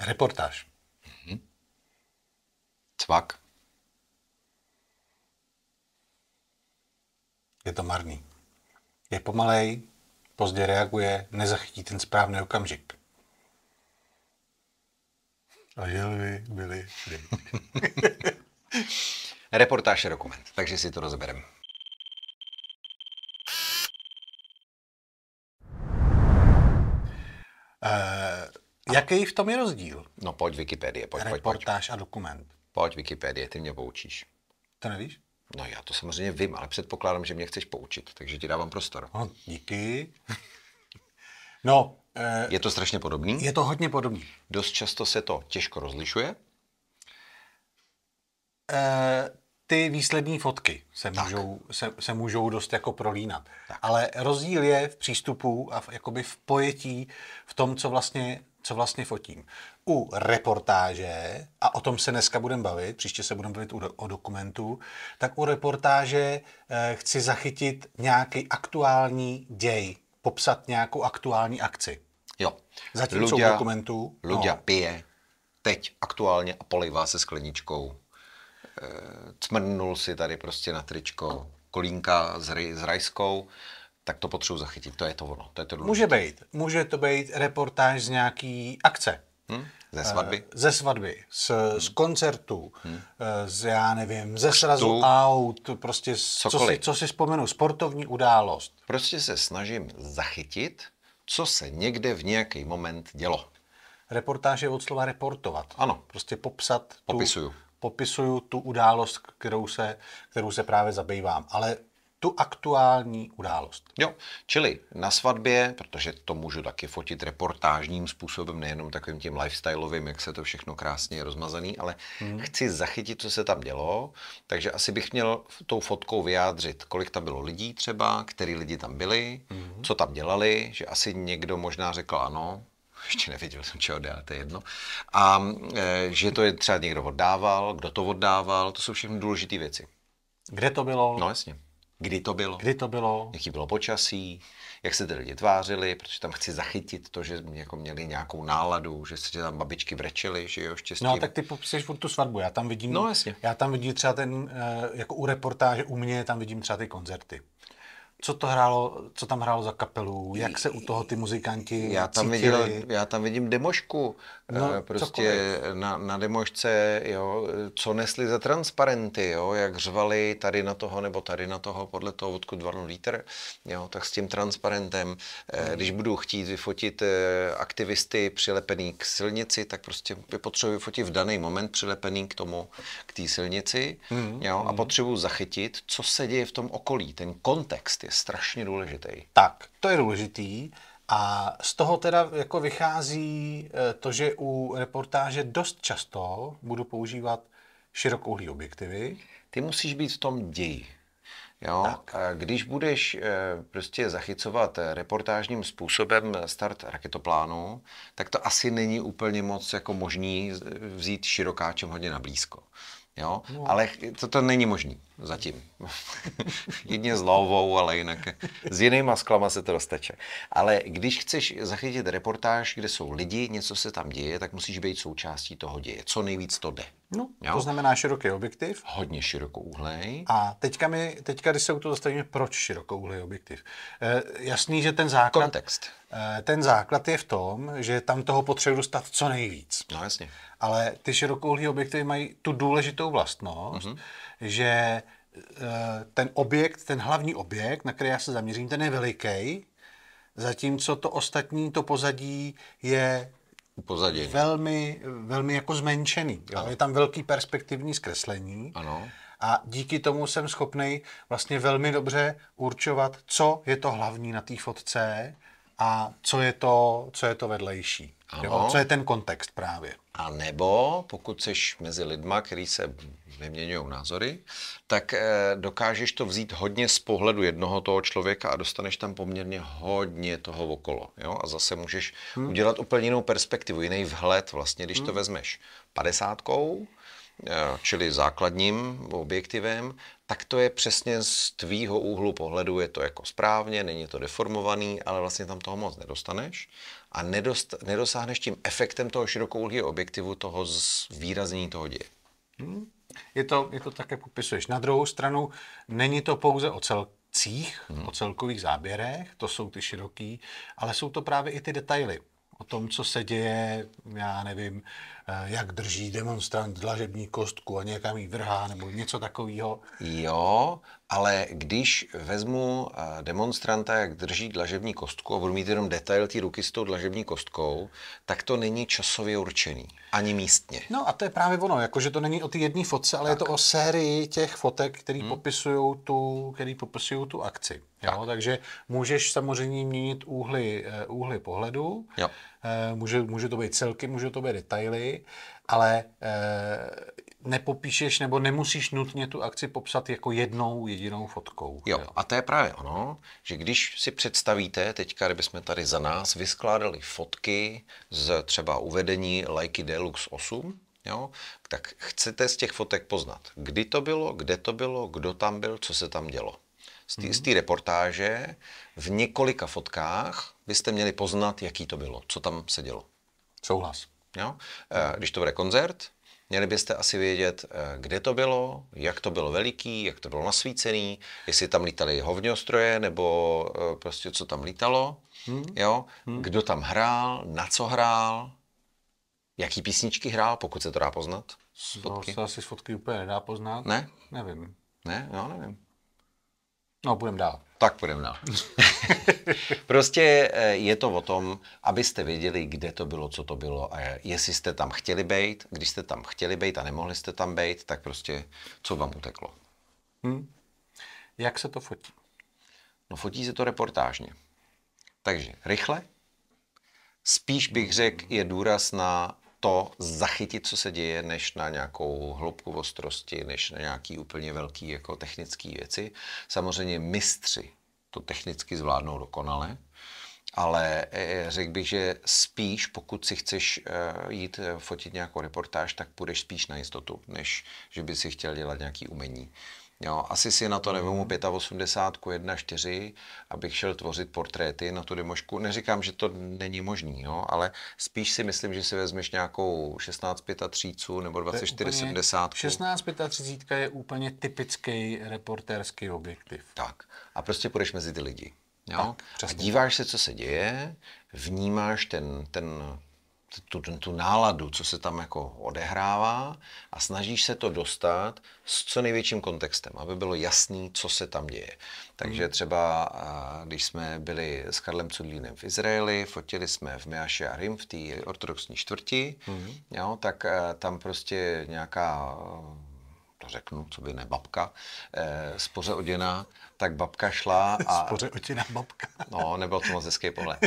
Reportáž. Mhm. Cvak. Je to marný. Je pomalej, pozdě reaguje, nezachytí ten správný okamžik. A jeli, byli, byli. Reportáž je dokument, takže si to rozbereme. Uh, a... Jaký v tom je rozdíl? No pojď Wikipedie, pojď, Reportáž pojď, Reportáž a dokument. Pojď Wikipedie, ty mě poučíš. To nevíš? No já to samozřejmě vím, ale předpokládám, že mě chceš poučit, takže ti dávám prostor. No, díky. no, e, je to strašně podobný? Je to hodně podobný. Dost často se to těžko rozlišuje? E, ty výslední fotky se můžou, se, se můžou dost jako prolínat. Tak. Ale rozdíl je v přístupu a v, jakoby v pojetí, v tom, co vlastně co vlastně fotím. U reportáže, a o tom se dneska budeme bavit, příště se budeme bavit o dokumentu, tak u reportáže eh, chci zachytit nějaký aktuální děj, popsat nějakou aktuální akci. Jo. Zatímco Ludia, u dokumentu... Ludia no. pije teď aktuálně a polivá se skleničkou. E, cmrnul si tady prostě na tričko kolínka s, s rajskou tak to potřebuji zachytit. To je to ono. To je to může být. Může to být reportáž z nějaký akce. Hmm? Ze eh, svatby? Ze svatby, z, hmm. z hm. koncertů, hmm. Eh, z, já nevím, ze srazu Kštu. aut, prostě z, co si, co si vzpomenu, sportovní událost. Prostě se snažím zachytit, co se někde v nějaký moment dělo. Reportáž je od slova reportovat. Ano. Prostě popsat. Popisuju. Tu, popisuju tu událost, kterou se, kterou se právě zabývám. Ale tu aktuální událost. Jo, čili na svatbě, protože to můžu taky fotit reportážním způsobem, nejenom takovým tím lifestyleovým, jak se to všechno krásně je rozmazaný, ale hmm. chci zachytit, co se tam dělo, takže asi bych měl tou fotkou vyjádřit, kolik tam bylo lidí třeba, který lidi tam byli, hmm. co tam dělali, že asi někdo možná řekl ano, ještě nevěděl jsem, čeho dá, to je jedno. A e, že to je třeba někdo oddával, kdo to oddával, to jsou všechno důležité věci. Kde to bylo? No jasně kdy to bylo, kdy to bylo, jaký bylo počasí, jak se ty lidi tvářili, protože tam chci zachytit to, že jako měli nějakou náladu, že se tam babičky vrečely, že jo, štěstí. No tak ty popisuješ furt tu svatbu, já tam vidím, no, jasně. já tam vidím třeba ten, eh, jako u reportáže u mě, tam vidím třeba ty koncerty co to hrálo, co tam hrálo za kapelu, jak se u toho ty muzikanti já tam cítili? Viděl, já tam vidím demošku, eh, no, prostě na, na demošce, jo, co nesli za transparenty, jo, jak řvali tady na toho nebo tady na toho, podle toho, odkud varnul vítr, jo, tak s tím transparentem, eh, hmm. když budu chtít vyfotit eh, aktivisty přilepený k silnici, tak prostě potřebuji vyfotit v daný moment přilepený k tomu, k té silnici, hmm. jo, a hmm. potřebuji zachytit, co se děje v tom okolí, ten kontext, strašně důležitý. Tak. To je důležitý. A z toho teda jako vychází eh, to, že u reportáže dost často budu používat širokouhlý objektivy. Ty musíš být v tom ději. Jo? Tak. Když budeš eh, prostě zachycovat eh, reportážním způsobem start raketoplánu, tak to asi není úplně moc jako možný vzít širokáčem hodně na blízko. Jo? No. Ale to, to není možný. Zatím. Jedně s lovou, ale jinak s jinýma sklama se to dostače. Ale když chceš zachytit reportáž, kde jsou lidi, něco se tam děje, tak musíš být součástí toho děje. Co nejvíc to jde. No, jo? to znamená široký objektiv. Hodně širokouhlej. A teďka, mi, teďka když se u toho zastavíme, proč širokouhlej objektiv? E, jasný, že ten základ... Kontext. E, ten základ je v tom, že tam toho potřebuje dostat co nejvíc. No jasně. Ale ty širokouhlý objektivy mají tu důležitou vlastnost, mm-hmm že eh, ten objekt, ten hlavní objekt, na který já se zaměřím, ten je veliký, zatímco to ostatní, to pozadí je pozadí. velmi, velmi jako zmenšený. Ano. Je tam velký perspektivní zkreslení. Ano. A díky tomu jsem schopný vlastně velmi dobře určovat, co je to hlavní na té fotce a co je to, co je to vedlejší. Ano. Jo, co je ten kontext právě? A nebo pokud jsi mezi lidma, který se vyměňují názory, tak eh, dokážeš to vzít hodně z pohledu jednoho toho člověka a dostaneš tam poměrně hodně toho okolo. Jo? A zase můžeš hmm. udělat úplně jinou perspektivu, jiný vhled vlastně, když hmm. to vezmeš padesátkou, eh, čili základním objektivem, tak to je přesně z tvýho úhlu pohledu, je to jako správně, není to deformovaný, ale vlastně tam toho moc nedostaneš a nedost, nedosáhneš tím efektem toho širokouhlého objektivu toho zvýraznění toho děje. Hmm. Je to, je to tak, jak popisuješ. Na druhou stranu, není to pouze o celcích, hmm. o celkových záběrech, to jsou ty široký, ale jsou to právě i ty detaily o tom, co se děje, já nevím, eh, jak drží demonstrant dlažební kostku a někam ji vrhá nebo něco takového. Jo, ale když vezmu eh, demonstranta, jak drží dlažební kostku a budu mít jenom detail té ruky s tou dlažební kostkou, tak to není časově určený, ani místně. No a to je právě ono, jakože to není o ty jedné fotce, ale tak. je to o sérii těch fotek, které hmm. popisují tu, který popisují tu akci. Jo? Takže můžeš samozřejmě měnit úhly, eh, úhly pohledu, jo. Eh, může, může to být celky, může to být detaily, ale nepopíšeš nebo nemusíš nutně tu akci popsat jako jednou jedinou fotkou. Jo, jo. a to je právě ono, že když si představíte, teďka kdybychom tady za nás vyskládali fotky z třeba uvedení Leica Deluxe 8, Jo? Tak chcete z těch fotek poznat, kdy to bylo, kde to bylo, kdo tam byl, co se tam dělo. Z té mm-hmm. reportáže v několika fotkách byste měli poznat, jaký to bylo, co tam se dělo. Souhlas. Jo? Eh, když to bude koncert, Měli byste asi vědět, eh, kde to bylo, jak to bylo veliký, jak to bylo nasvícený, jestli tam lítaly hovňostroje nebo eh, prostě co tam lítalo, hmm. jo? Hmm. kdo tam hrál, na co hrál, jaký písničky hrál, pokud se to dá poznat. Z fotky. No, se asi z fotky úplně nedá poznat. Ne? Nevím. Ne? No, nevím. No, půjdeme dál. Tak půjdeme dál. prostě eh, je to o tom, abyste věděli, kde to bylo, co to bylo a jestli jste tam chtěli být, když jste tam chtěli být a nemohli jste tam být, tak prostě co vám uteklo. Hm? Jak se to fotí? No fotí se to reportážně. Takže rychle. Spíš bych řekl, je důraz na to zachytit, co se děje, než na nějakou hloubku ostrosti, než na nějaký úplně velký jako technické věci. Samozřejmě mistři to technicky zvládnou dokonale, ale eh, řekl bych, že spíš, pokud si chceš eh, jít eh, fotit nějakou reportáž, tak půjdeš spíš na jistotu, než že by si chtěl dělat nějaký umění. Jo, asi si na to nevemu 85 1,4, abych šel tvořit portréty na tu demošku. Neříkám, že to není možný, jo, ale spíš si myslím, že si vezmeš nějakou 16 35 nebo 24 70. 16 35 je úplně typický reportérský objektiv. Tak. A prostě půjdeš mezi ty lidi. Jo? Tak, a díváš se, co se děje, vnímáš ten, ten tu, tu náladu, co se tam jako odehrává a snažíš se to dostat s co největším kontextem, aby bylo jasný, co se tam děje. Takže hmm. třeba, když jsme byli s Karlem Cudlínem v Izraeli, fotili jsme v Meaše a Rim v té ortodoxní čtvrti, mm-hmm. jo, tak tam prostě nějaká řeknu, co by ne, babka, eh, spoře oděna, tak babka šla a... spoře oděná babka. no, nebylo to moc hezký pohled.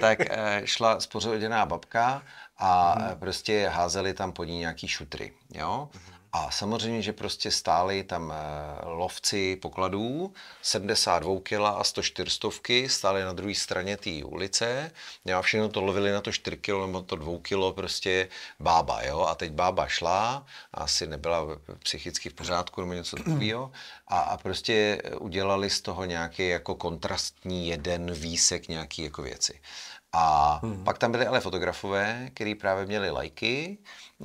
tak eh, šla spoře oděná babka a hmm. prostě házeli tam po ní nějaký šutry, jo? Hmm. A samozřejmě, že prostě stáli tam eh, lovci pokladů, 72 kg a 104 stáli na druhé straně té ulice. Já no všechno to lovili na to 4 kg nebo to 2 kg prostě bába, jo. A teď bába šla, asi nebyla psychicky v pořádku nebo něco takového. A, a prostě udělali z toho nějaký jako kontrastní jeden výsek nějaký jako věci. A hmm. pak tam byli ale fotografové, kteří právě měli lajky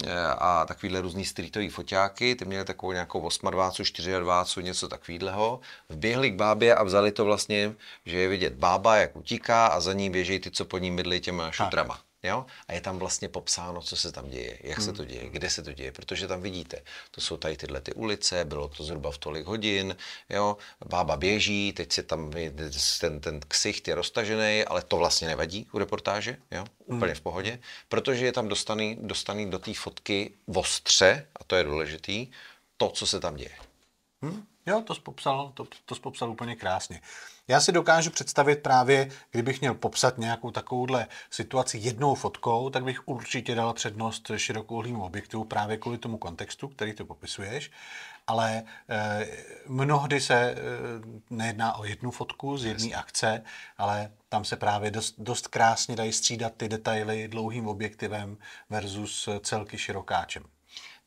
eh, a takovýhle různý streetový foťáky, ty měli takovou nějakou 8 24 4 něco takovýhleho. Vběhli k bábě a vzali to vlastně, že je vidět bába, jak utíká a za ní běží ty, co po ní mydli těma šutrama. Tak. Jo? A je tam vlastně popsáno, co se tam děje, jak se hmm. to děje, kde se to děje, protože tam vidíte, to jsou tady tyhle ty ulice, bylo to zhruba v tolik hodin, jo? bába běží, teď se tam ten, ten ksicht je roztažený, ale to vlastně nevadí u reportáže, jo? Hmm. úplně v pohodě, protože je tam dostaný, dostaný do té fotky ostře, a to je důležitý, to, co se tam děje. Hmm? Jo, to jsi popsal, to, to jsi popsal úplně krásně. Já si dokážu představit právě, kdybych měl popsat nějakou takovouhle situaci jednou fotkou, tak bych určitě dal přednost širokouhlým objektivu právě kvůli tomu kontextu, který to popisuješ ale e, mnohdy se e, nejedná o jednu fotku z jedné akce, ale tam se právě dost, dost krásně dají střídat ty detaily dlouhým objektivem versus eh, celky širokáčem.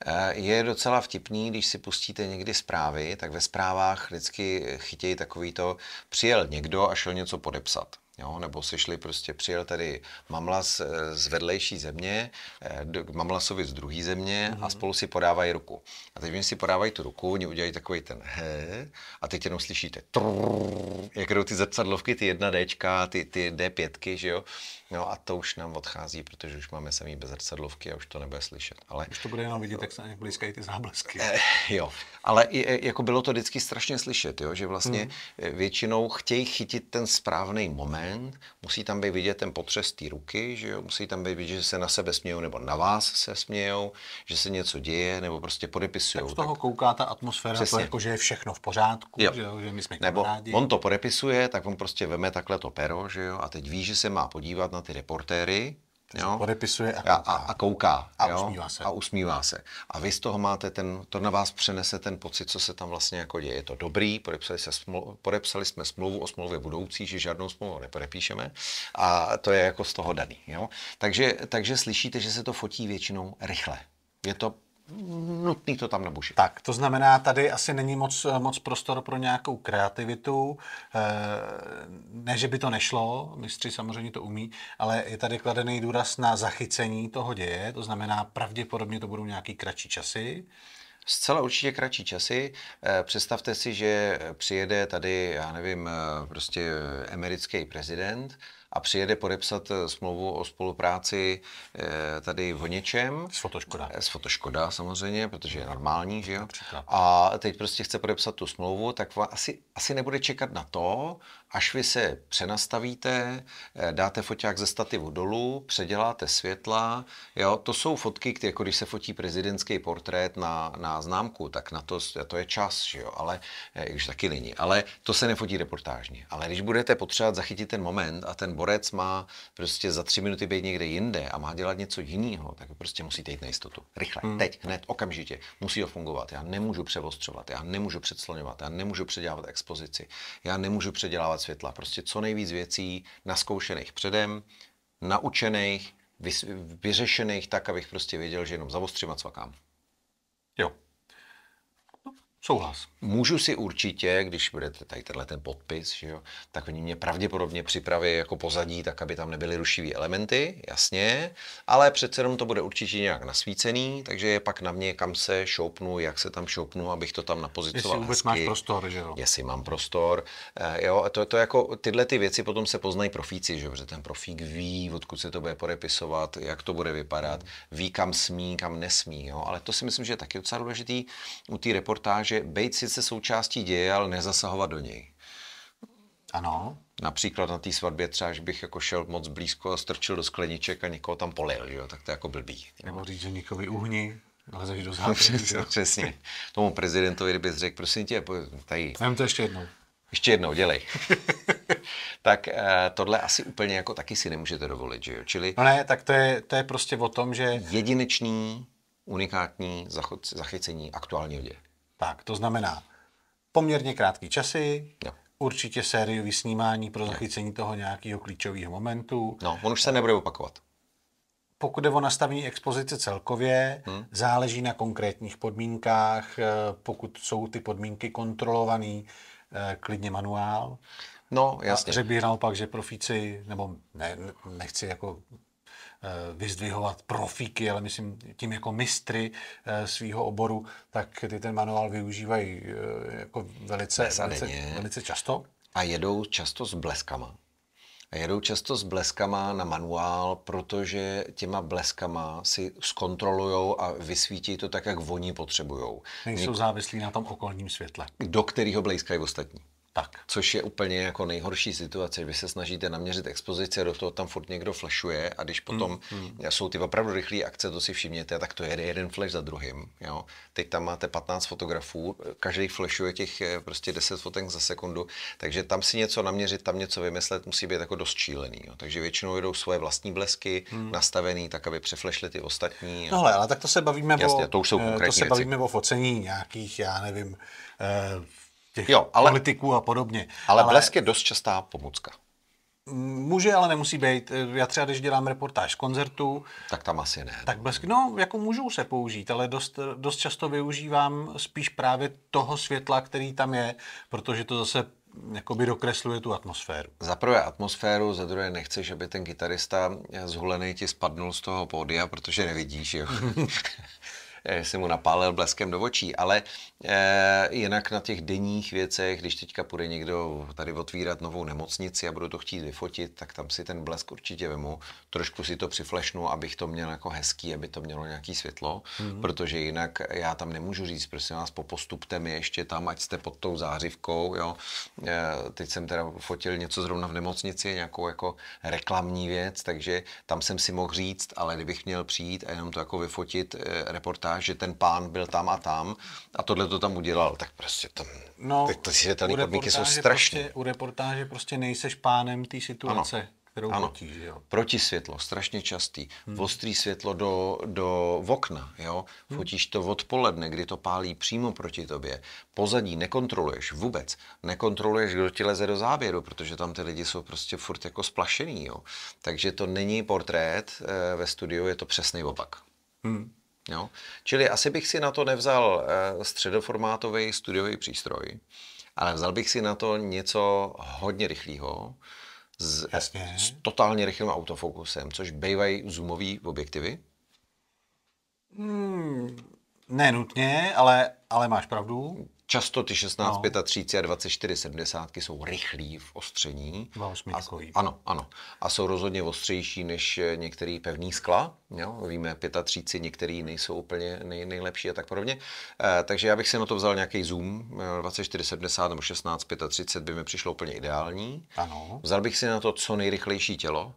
Eh, je docela vtipný, když si pustíte někdy zprávy, tak ve zprávách vždycky chytějí takový to, přijel někdo a šel něco podepsat. Jo, nebo se šli prostě, přijel tady Mamlas eh, z vedlejší země, eh, Mamlasovi z druhé země mm-hmm. a mhm. spolu si podávají ruku. A teď oni si podávají tu ruku, oni udělají takový ten he, a teď jenom slyšíte trrr, jak jdou ty zrcadlovky, ty 1Dčka, ty, ty D5, že jo. No a to už nám odchází, protože už máme samý zrcadlovky a už to nebude slyšet. Ale, už to bude jenom vidět, jak se na blízkají ty záblesky. Eh, jo, ale i, jako bylo to vždycky strašně slyšet, jo? že vlastně hmm. Eh, většinou chtějí chytit ten správný moment, musí tam být vidět ten potřes té ruky, že jo? musí tam být vidět, že se na sebe smějou nebo na vás se smějou, že se něco děje nebo prostě podepisují. Tak z toho tak... kouká ta atmosféra, to jako, že je všechno v pořádku, jo. Že, jo? že my jsme Nebo kamarádi. on to podepisuje, tak on prostě veme takhle to pero že jo? a teď ví, že se má podívat na na ty reportéry, Jo? Podepisuje a kouká. A, a, a, kouká, a jo? usmívá se. A usmívá se. A vy z toho máte ten, to na vás přenese ten pocit, co se tam vlastně jako děje. Je to dobrý, podepsali, se smlu, podepsali jsme smlouvu o smlouvě budoucí, že žádnou smlouvu nepodepíšeme a to je jako z toho daný. Jo? Takže, takže slyšíte, že se to fotí většinou rychle. Je to nutný to tam nabušit. Tak, to znamená, tady asi není moc, moc prostor pro nějakou kreativitu. Eh, ne, že by to nešlo, mistři samozřejmě to umí, ale je tady kladený důraz na zachycení toho děje, to znamená, pravděpodobně to budou nějaký kratší časy. Zcela určitě kratší časy. Eh, představte si, že přijede tady, já nevím, eh, prostě americký prezident, a přijede podepsat eh, smlouvu o spolupráci eh, tady v Honěčem. S Fotoškoda. Eh, s Fotoškoda samozřejmě, protože je normální, že jo? A teď prostě chce podepsat tu smlouvu, tak asi, asi nebude čekat na to, až vy se přenastavíte, dáte foťák ze stativu dolů, předěláte světla. Jo? To jsou fotky, které, jako když se fotí prezidentský portrét na, na známku, tak na to, to je čas, že jo? ale už taky není. Ale to se nefotí reportážně. Ale když budete potřebovat zachytit ten moment a ten borec má prostě za tři minuty být někde jinde a má dělat něco jiného, tak prostě musíte jít na jistotu. Rychle, hmm. teď, hned, okamžitě. Musí to fungovat. Já nemůžu převostřovat, já nemůžu předslňovat, já nemůžu předělávat expozici, já nemůžu předělávat světla. Prostě co nejvíc věcí naskoušených předem, naučených, vyřešených tak, abych prostě věděl, že jenom zavostřím a cvakám. Souhlas. Můžu si určitě, když budete tady tenhle ten podpis, že jo, tak oni mě pravděpodobně připraví jako pozadí, tak aby tam nebyly rušivé elementy, jasně, ale přece jenom to bude určitě nějak nasvícený, takže je pak na mě, kam se šoupnu, jak se tam šoupnu, abych to tam napozicoval Jestli vůbec hezky, máš prostor, že jo. Jestli mám prostor, e, jo, to, to jako tyhle ty věci potom se poznají profíci, že jo, protože ten profík ví, odkud se to bude podepisovat, jak to bude vypadat, ví, kam smí, kam nesmí, jo, ale to si myslím, že je taky docela důležitý u té reportáže, takže být sice součástí děje, ale nezasahovat do něj. Ano. Například na té svatbě třeba, že bych jako šel moc blízko a strčil do skleniček a někoho tam polil, jo? tak to je jako blbý. Nebo říct, že někovi uhni, lezeš do zápětí. přesně, jo? přesně. Tomu prezidentovi, kdyby řekl, prosím tě, tady. Vem to ještě jednou. Ještě jednou, dělej. tak eh, tohle asi úplně jako taky si nemůžete dovolit, že jo? Čili no ne, tak to je, to je prostě o tom, že... Jedinečný, unikátní zachycení aktuálního děje. Tak, to znamená poměrně krátké časy, jo. určitě sériový snímání pro zachycení toho nějakého klíčového momentu. No, on už se nebude opakovat. Pokud je o nastavení expozice celkově, hmm. záleží na konkrétních podmínkách, eh, pokud jsou ty podmínky kontrolované, eh, klidně manuál. No, jasně. Řekl bych naopak, že profíci, nebo ne, nechci jako Eh, vyzdvihovat profíky, ale myslím tím jako mistry eh, svého oboru, tak ty ten manuál využívají eh, jako velice, velice, velice často. A jedou často s bleskama. A jedou často s bleskama na manuál, protože těma bleskama si zkontrolujou a vysvítí to tak, jak oni potřebujou. Nejsou závislí na tom okolním světle. Do kterého blejskají ostatní. Tak. Což je úplně jako nejhorší situace, vy se snažíte naměřit expozici, do toho tam furt někdo flashuje a když potom mm, mm. jsou ty opravdu rychlé akce, to si všimněte, tak to jede jeden flash za druhým. Jo? Teď tam máte 15 fotografů, každý flashuje těch eh, prostě 10 fotek za sekundu, takže tam si něco naměřit, tam něco vymyslet musí být jako dost čílený, Jo? Takže většinou jdou svoje vlastní blesky mm. nastavený tak, aby přeflešly ty ostatní. Jo? No ale, ale tak to se bavíme Jasně, o, to už jsou eh, to se bavíme věci. o focení nějakých, já nevím, eh, těch jo, ale, politiků a podobně. Ale, ale blesk je dost častá pomůcka. Může, ale nemusí být. Já třeba, když dělám reportáž z koncertu, tak tam asi ne. Tak blesk, no, jako můžou se použít, ale dost, dost často využívám spíš právě toho světla, který tam je, protože to zase jakoby dokresluje tu atmosféru. Za prvé atmosféru, za druhé nechceš, aby ten kytarista zhulený ti spadnul z toho pódia, protože nevidíš, jo. Eh, si mu napálil bleskem do očí, ale eh, jinak na těch denních věcech, když teďka půjde někdo tady otvírat novou nemocnici a budu to chtít vyfotit, tak tam si ten blesk určitě vemu, trošku si to přiflešnu, abych to měl jako hezký, aby to mělo nějaký světlo, mm-hmm. protože jinak já tam nemůžu říct, prosím vás, popostupte mi ještě tam, ať jste pod tou zářivkou, jo. Eh, teď jsem teda fotil něco zrovna v nemocnici, nějakou jako reklamní věc, takže tam jsem si mohl říct, ale kdybych měl přijít a jenom to jako vyfotit eh, reportáž fotkách, že ten pán byl tam a tam a tohle to tam udělal, tak prostě tam no, ty světelné podmínky jsou strašné. Prostě, u reportáže prostě nejseš pánem té situace. Ano kterou ano. fotíš, jo. světlo, strašně častý. Hmm. Ostrý světlo do, do okna, jo. Hmm. Fotíš to odpoledne, kdy to pálí přímo proti tobě. Pozadí nekontroluješ vůbec. Nekontroluješ, kdo ti leze do záběru, protože tam ty lidi jsou prostě furt jako splašený, jo. Takže to není portrét e, ve studiu, je to přesný opak. Hmm. Jo? Čili asi bych si na to nevzal eh, středoformátový studiový přístroj, ale vzal bych si na to něco hodně rychlého, s, Jasně. s totálně rychlým autofokusem, což bývají zoomové objektivy? Hmm, ne nutně, ale, ale máš pravdu. Často ty 16, no. 35 a 24, 70 jsou rychlí v ostření. A, ano, ano. A jsou rozhodně ostřejší než eh, některý pevný skla. Jo? Víme, 35 některý nejsou úplně nej, nejlepší a tak podobně. E, takže já bych si na to vzal nějaký zoom. 24, eh, 70 nebo 16, 35 by mi přišlo úplně ideální. Ano. Vzal bych si na to co nejrychlejší tělo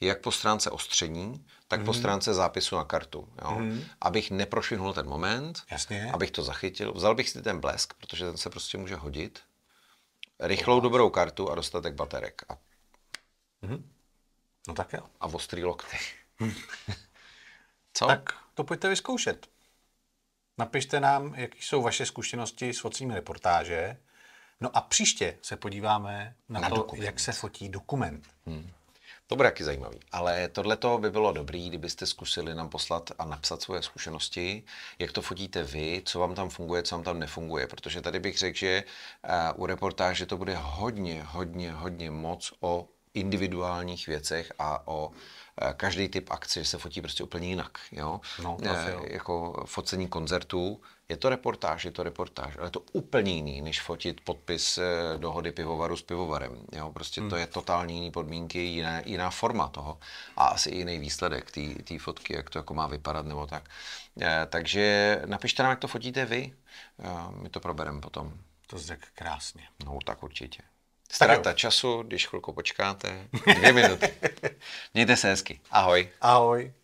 jak po stránce ostření, tak mm-hmm. po mhm. stránce zápisu na kartu. Jo? Mm-hmm. Abych neprošvihnul ten moment, Jasně. abych to zachytil. Vzal bych si ten blesk, protože ten se prostě může hodit. Rychlou, dobrou kartu a dostatek baterek. A... Mm-hmm. No tak jo. A ostrý lokty. Co? Tak to pojďte vyzkoušet. Napište nám, jaké jsou vaše zkušenosti s focím reportáže. No a příště se podíváme na, na to, dokument. jak se fotí dokument. Hmm. To bude taky zajímavý. Ale tohle by bylo dobrý, kdybyste zkusili nám poslat a napsat svoje zkušenosti, jak to fotíte vy, co vám tam funguje, co vám tam nefunguje. Protože tady bych řekl, že eh, u reportáže to bude hodně, hodně, hodně moc o individuálních věcech a o eh, každý typ akce se fotí prostě úplně jinak. Jo? No, e, jo. Jako focení koncertů, je to reportáž, je to reportáž, ale je to úplně jiný, než fotit podpis eh, dohody pivovaru s pivovarem. Jo? Prostě hmm. to je totálně jiný podmínky, jiná, jiná forma toho a asi i jiný výsledek té fotky, jak to jako má vypadat nebo tak. E, takže napište nám, jak to fotíte vy, e, my to probereme potom. To zde krásně. No tak určitě. Strata času, když chvilku počkáte. Dvě minuty. Mějte se hezky. Ahoj. Ahoj.